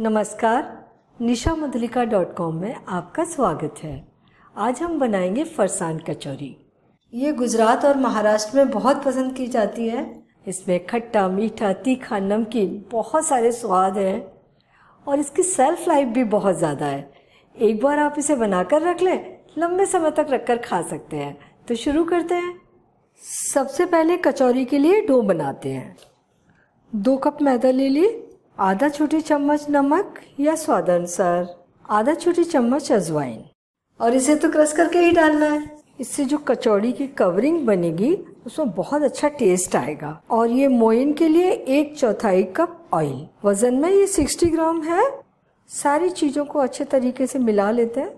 नमस्कार निशा Madhulika dot com में आपका स्वागत है आज हम बनाएंगे फरसान कचौरी ये गुजरात और महाराष्ट्र में बहुत पसंद की जाती है इसमें खट्टा मीठा तीखा नमकीन बहुत सारे स्वाद हैं और इसकी सेल्फ लाइफ भी बहुत ज़्यादा है एक बार आप इसे बनाकर रख लें लंबे समय तक रख कर खा सकते हैं तो शुरू करते हैं सबसे पहले कचौरी के लिए डो बनाते हैं दो कप मैदा ले लिए आधा छोटी चम्मच नमक या स्वाद अनुसार आधा छोटी चम्मच अजवाइन और इसे तो क्रश करके ही डालना है इससे जो कचौड़ी की कवरिंग बनेगी उसमें बहुत अच्छा टेस्ट आएगा और ये मोइन के लिए एक चौथाई कप ऑयल वजन में ये सिक्सटी ग्राम है सारी चीज़ों को अच्छे तरीके से मिला लेते हैं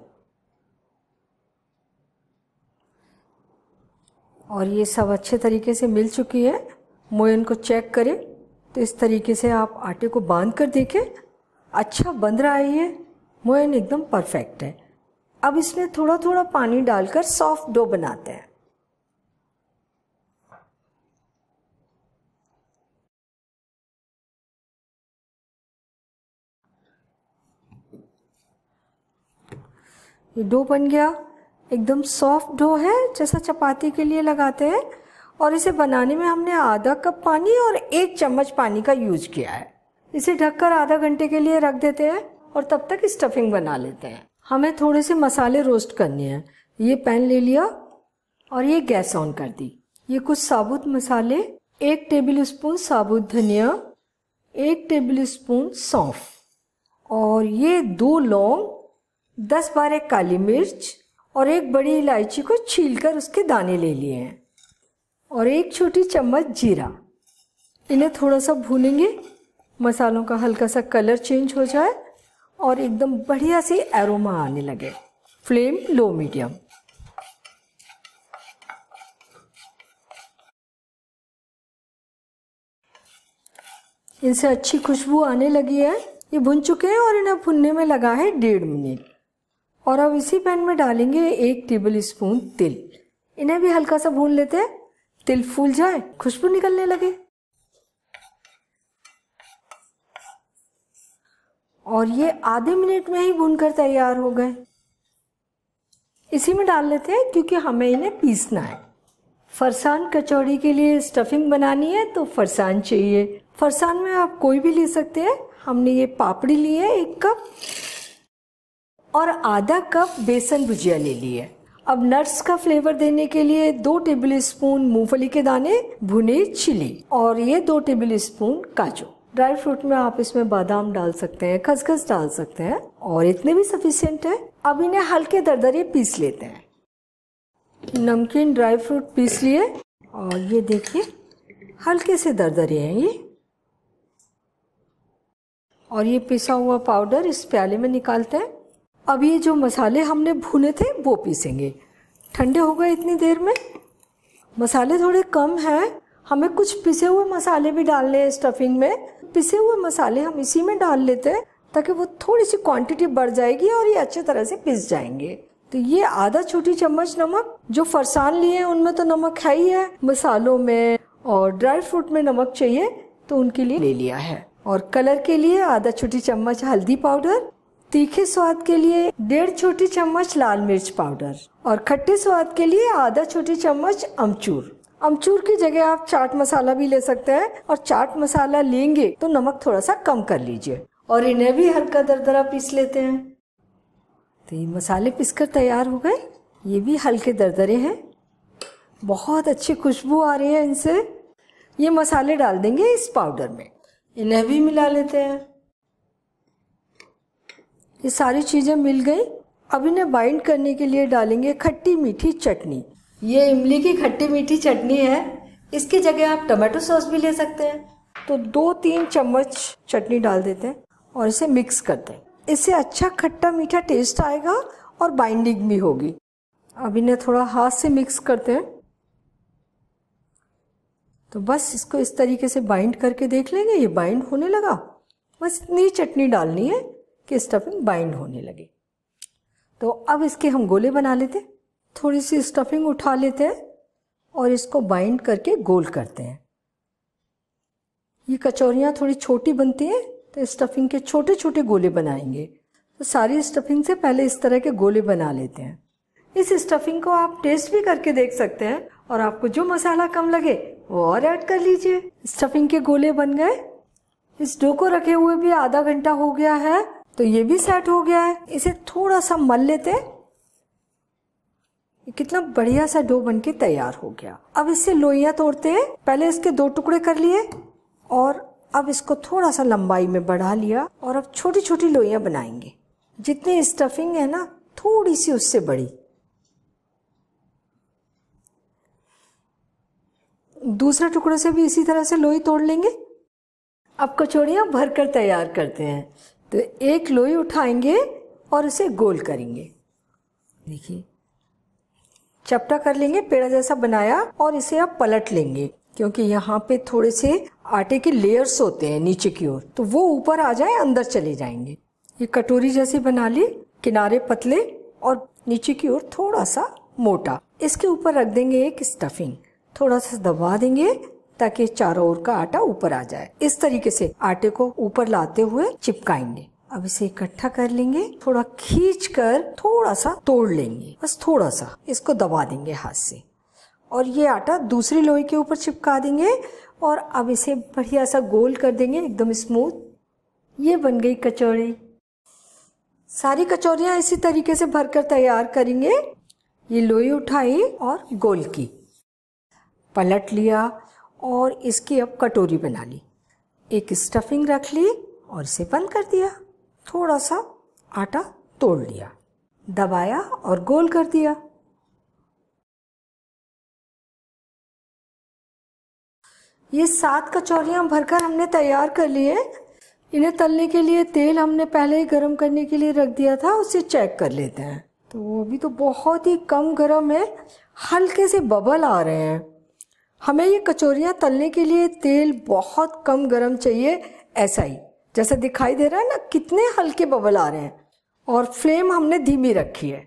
और ये सब अच्छे तरीके से मिल चुकी है मोइन को चेक करें तो इस तरीके से आप आटे को बांध कर देखें अच्छा बंध रहा है ये मोयन एकदम परफेक्ट है अब इसमें थोड़ा थोड़ा पानी डालकर सॉफ्ट डो बनाते हैं ये डो बन गया एकदम सॉफ्ट डो है जैसा चपाती के लिए लगाते हैं और इसे बनाने में हमने आधा कप पानी और एक चम्मच पानी का यूज किया है इसे ढककर आधा घंटे के लिए रख देते हैं और तब तक स्टफिंग बना लेते हैं हमें थोड़े से मसाले रोस्ट करने हैं ये पैन ले लिया और ये गैस ऑन कर दी ये कुछ साबुत मसाले एक टेबल स्पून साबुत धनिया एक टेबल स्पून सौंफ और ये दो लौंग दस बारह काली मिर्च और एक बड़ी इलायची को छीलकर उसके दाने ले लिए हैं और एक छोटी चम्मच जीरा इन्हें थोड़ा सा भूनेंगे मसालों का हल्का सा कलर चेंज हो जाए और एकदम बढ़िया से एरोमा आने लगे फ्लेम लो मीडियम इनसे अच्छी खुशबू आने लगी है ये भुन चुके हैं और इन्हें भुनने में लगा है डेढ़ मिनट और अब इसी पैन में डालेंगे एक टेबल स्पून तिल इन्हें भी हल्का सा भून लेते हैं तिल फूल जाए खुशबू निकलने लगे और ये आधे मिनट में ही भूनकर तैयार हो गए इसी में डाल लेते हैं क्योंकि हमें इन्हें पीसना है फरसान कचौड़ी के लिए स्टफिंग बनानी है तो फरसान चाहिए फरसान में आप कोई भी ले सकते हैं हमने ये पापड़ी ली है एक कप और आधा कप बेसन भुजिया ले ली है अब नट्स का फ्लेवर देने के लिए दो टेबल स्पून मूंगफली के दाने भुने चिली और ये दो टेबल स्पून काजू ड्राई फ्रूट में आप इसमें बादाम डाल सकते हैं खसखस डाल सकते हैं और इतने भी सफिशियंट है अब इन्हें हल्के दरदरे पीस लेते हैं नमकीन ड्राई फ्रूट पीस लिए और ये देखिए हल्के से दरदरे हैं ये और ये पिसा हुआ पाउडर इस प्याले में निकालते हैं अब ये जो मसाले हमने भुने थे वो पीसेंगे ठंडे हो गए इतनी देर में मसाले थोड़े कम हैं हमें कुछ पिसे हुए मसाले भी डालने हैं स्टफिंग में पिसे हुए मसाले हम इसी में डाल लेते हैं ताकि वो थोड़ी सी क्वांटिटी बढ़ जाएगी और ये अच्छे तरह से पिस जाएंगे तो ये आधा छोटी चम्मच नमक जो फरसान लिए हैं उनमें तो नमक है ही है मसालों में और ड्राई फ्रूट में नमक चाहिए तो उनके लिए ले लिया है और कलर के लिए आधा छोटी चम्मच हल्दी पाउडर तीखे स्वाद के लिए डेढ़ छोटी चम्मच लाल मिर्च पाउडर और खट्टे स्वाद के लिए आधा छोटी चम्मच अमचूर अमचूर की जगह आप चाट मसाला भी ले सकते हैं और चाट मसाला लेंगे तो नमक थोड़ा सा कम कर लीजिए और इन्हें भी हल्का दरदरा पीस लेते हैं तो ये मसाले पीसकर तैयार हो गए ये भी हल्के दरदरे हैं बहुत अच्छी खुशबू आ रही है इनसे ये मसाले डाल देंगे इस पाउडर में इन्हें भी मिला लेते हैं ये सारी चीज़ें मिल गई अब इन्हें बाइंड करने के लिए डालेंगे खट्टी मीठी चटनी ये इमली की खट्टी मीठी चटनी है इसकी जगह आप टमाटो सॉस भी ले सकते हैं तो दो तीन चम्मच चटनी डाल देते हैं और इसे मिक्स करते हैं इससे अच्छा खट्टा मीठा टेस्ट आएगा और बाइंडिंग भी होगी अब इन्हें थोड़ा हाथ से मिक्स करते हैं तो बस इसको इस तरीके से बाइंड करके देख लेंगे ये बाइंड होने लगा बस इतनी चटनी डालनी है कि स्टफिंग बाइंड होने लगे तो अब इसके हम गोले बना लेते थोड़ी सी स्टफिंग उठा लेते हैं और इसको बाइंड करके गोल करते हैं ये कचौरियाँ थोड़ी छोटी बनती हैं तो स्टफिंग के छोटे छोटे गोले बनाएंगे तो सारी स्टफिंग से पहले इस तरह के गोले बना लेते हैं इस स्टफिंग को आप टेस्ट भी करके देख सकते हैं और आपको जो मसाला कम लगे वो और ऐड कर लीजिए स्टफिंग के गोले बन गए इस डो को रखे हुए भी आधा घंटा हो गया है तो ये भी सेट हो गया है इसे थोड़ा सा मल लेते कितना बढ़िया सा डो बन के तैयार हो गया अब इससे लोइया तोड़ते हैं पहले इसके दो टुकड़े कर लिए और अब इसको थोड़ा सा लंबाई में बढ़ा लिया और अब छोटी छोटी लोइया बनाएंगे जितनी स्टफिंग है ना थोड़ी सी उससे बड़ी दूसरे टुकड़े से भी इसी तरह से लोई तोड़ लेंगे अब कचौड़ियाँ भरकर तैयार करते हैं तो एक लोई उठाएंगे और उसे गोल करेंगे देखिए चपटा कर लेंगे पेड़ा जैसा बनाया और इसे आप पलट लेंगे क्योंकि यहाँ पे थोड़े से आटे के लेयर्स होते हैं नीचे की ओर तो वो ऊपर आ जाए अंदर चले जाएंगे ये कटोरी जैसी बना ली किनारे पतले और नीचे की ओर थोड़ा सा मोटा इसके ऊपर रख देंगे एक स्टफिंग थोड़ा सा दबा देंगे ताकि चारों ओर का आटा ऊपर आ जाए इस तरीके से आटे को ऊपर लाते हुए चिपकाएंगे अब इसे इकट्ठा कर लेंगे थोड़ा खींच कर थोड़ा सा तोड़ लेंगे बस थोड़ा सा इसको दबा देंगे हाथ से और ये आटा दूसरी लोई के ऊपर चिपका देंगे और अब इसे बढ़िया सा गोल कर देंगे एकदम स्मूथ ये बन गई कचौड़ी सारी कचौरियाँ इसी तरीके से भरकर तैयार करेंगे ये लोई उठाई और गोल की पलट लिया और इसकी अब कटोरी बना ली एक स्टफिंग रख ली और इसे बंद कर दिया थोड़ा सा आटा तोड़ लिया दबाया और गोल कर दिया ये सात कचौरियाँ भरकर हमने तैयार कर लिए इन्हें तलने के लिए तेल हमने पहले ही गर्म करने के लिए रख दिया था उसे चेक कर लेते हैं तो वो भी तो बहुत ही कम गर्म है हल्के से बबल आ रहे हैं हमें ये कचौरियाँ तलने के लिए तेल बहुत कम गरम चाहिए ऐसा ही जैसा दिखाई दे रहा है ना कितने हल्के बबल आ रहे हैं और फ्लेम हमने धीमी रखी है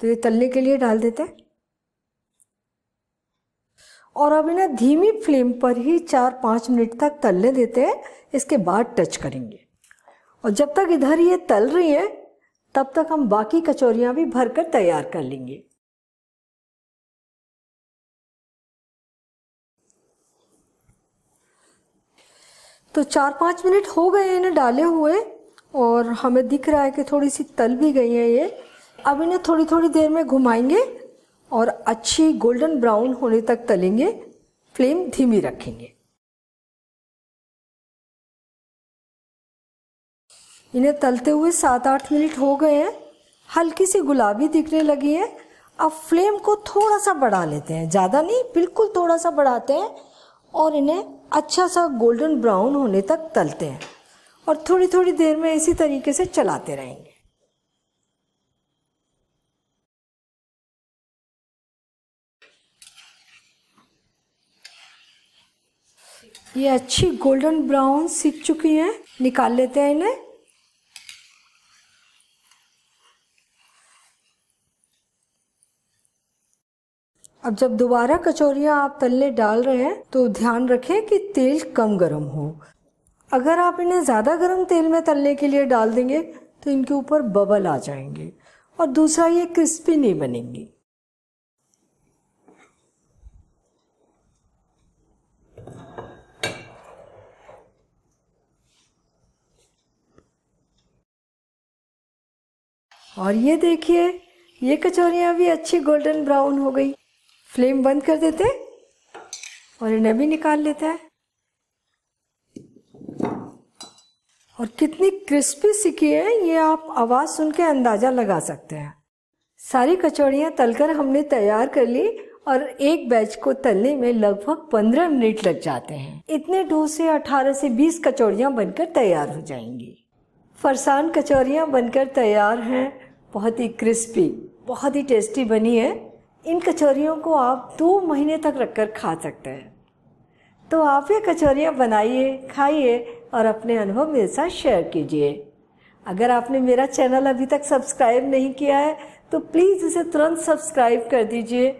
तो ये तलने के लिए डाल देते हैं और अब इन्हें धीमी फ्लेम पर ही चार पाँच मिनट तक तलने देते हैं इसके बाद टच करेंगे और जब तक इधर ये तल रही है तब तक हम बाकी कचौरियाँ भी भरकर तैयार कर लेंगे तो चार पाँच मिनट हो गए हैं इन्हें डाले हुए और हमें दिख रहा है कि थोड़ी सी तल भी गई है ये अब इन्हें थोड़ी थोड़ी देर में घुमाएंगे और अच्छी गोल्डन ब्राउन होने तक तलेंगे फ्लेम धीमी रखेंगे इन्हें तलते हुए सात आठ मिनट हो गए हैं हल्की सी गुलाबी दिखने लगी है अब फ्लेम को थोड़ा सा बढ़ा लेते हैं ज़्यादा नहीं बिल्कुल थोड़ा सा बढ़ाते हैं और इन्हें अच्छा सा गोल्डन ब्राउन होने तक तलते हैं और थोड़ी थोड़ी देर में इसी तरीके से चलाते रहेंगे ये अच्छी गोल्डन ब्राउन सीख चुकी हैं निकाल लेते हैं इन्हें अब जब दोबारा कचौरियाँ आप तलने डाल रहे हैं तो ध्यान रखें कि तेल कम गर्म हो अगर आप इन्हें ज़्यादा गर्म तेल में तलने के लिए डाल देंगे तो इनके ऊपर बबल आ जाएंगे और दूसरा ये क्रिस्पी नहीं बनेंगी और ये देखिए ये कचौरियाँ भी अच्छी गोल्डन ब्राउन हो गई फ्लेम बंद कर देते हैं और इन्हें भी निकाल लेते हैं और कितनी क्रिस्पी सिकी है ये आप आवाज़ सुन के अंदाज़ा लगा सकते हैं सारी कचौड़ियाँ तलकर हमने तैयार कर ली और एक बैच को तलने में लगभग पंद्रह मिनट लग जाते हैं इतने डोसे अठारह से बीस कचौड़ियाँ बनकर तैयार हो जाएंगी फरसान कचौड़ियाँ बनकर तैयार हैं बहुत ही क्रिस्पी बहुत ही टेस्टी बनी है इन कचौरियों को आप दो महीने तक रखकर खा सकते हैं तो आप ये कचौरियाँ बनाइए खाइए और अपने अनुभव मेरे साथ शेयर कीजिए अगर आपने मेरा चैनल अभी तक सब्सक्राइब नहीं किया है तो प्लीज़ इसे तुरंत सब्सक्राइब कर दीजिए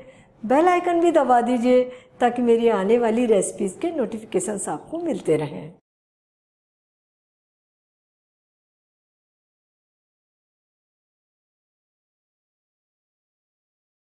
बेल आइकन भी दबा दीजिए ताकि मेरी आने वाली रेसिपीज़ के नोटिफिकेशंस आपको मिलते रहें